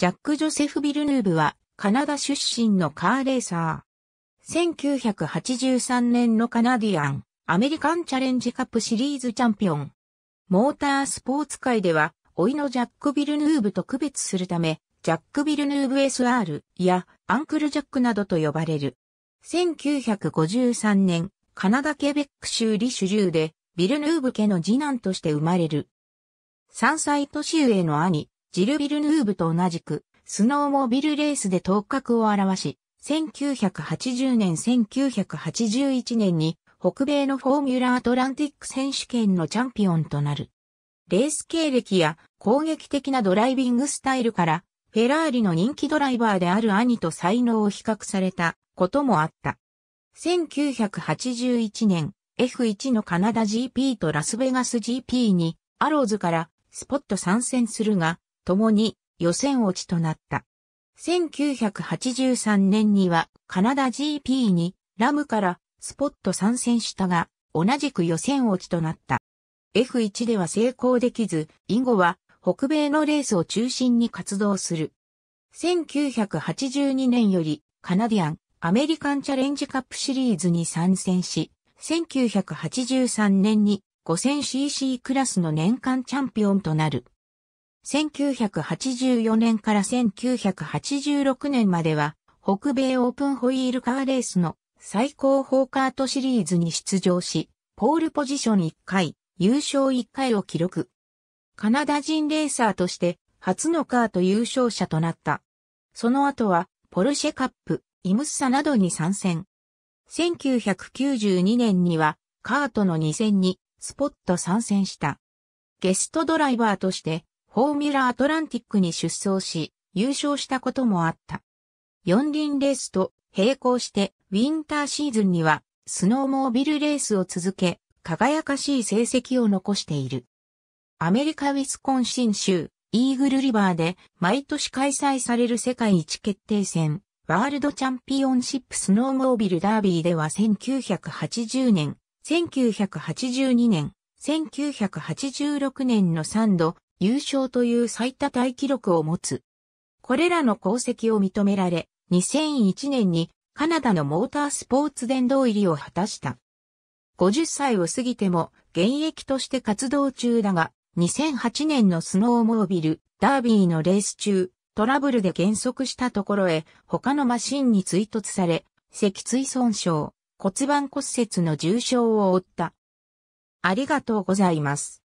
ジャック・ジョセフ・ビルヌーブは、カナダ出身のカーレーサー。1983年のカナディアン、アメリカンチャレンジカップシリーズチャンピオン。モータースポーツ界では、老いのジャック・ビルヌーブと区別するため、ジャック・ビルヌーブ SR やアンクル・ジャックなどと呼ばれる。1953年、カナダケベック州リシュジューで、ビルヌーブ家の次男として生まれる。3歳年上の兄、ジル・ビルヌーブと同じく、スノーモビルレースで頭角を現し、1980年1981年に北米のフォーミュラアトランティック選手権のチャンピオンとなる。レース経歴や攻撃的なドライビングスタイルから、フェラーリの人気ドライバーである兄と才能を比較されたこともあった。1981年、F1 のカナダ GP とラスベガス GP に、アローズからスポット参戦するが、共に予選落ちとなった。1983年にはカナダ GP にラムからスポット参戦したが、同じく予選落ちとなった。F1 では成功できず、以後は北米のレースを中心に活動する。1982年よりカナディアン、アメリカンチャレンジカップシリーズに参戦し、1983年に 5000cc クラスの年間チャンピオンとなる。1984年から1986年までは、北米オープンホイールカーレースの最高峰カートシリーズに出場し、ポールポジション1回、優勝1回を記録。カナダ人レーサーとして初のカート優勝者となった。その後は、ポルシェカップ、イムッサなどに参戦。1992年には、カートの2戦に、スポット参戦した。ゲストドライバーとして、フォーミュラ・アトランティックに出走し、優勝したこともあった。四輪レースと並行してウィンターシーズンにはスノーモービルレースを続け、輝かしい成績を残している。アメリカ・ウィスコンシン州、イーグルリバーで毎年開催される世界一決定戦、ワールドチャンピオンシップスノーモービルダービーでは1980年、1982年、1986年の3度、優勝という最多タイ記録を持つ。これらの功績を認められ、2001年にカナダのモータースポーツ殿堂入りを果たした。50歳を過ぎても現役として活動中だが、2008年のスノーモービル、ダービーのレース中、トラブルで減速したところへ他のマシンに追突され、脊椎損傷、骨盤骨折の重傷を負った。ありがとうございます。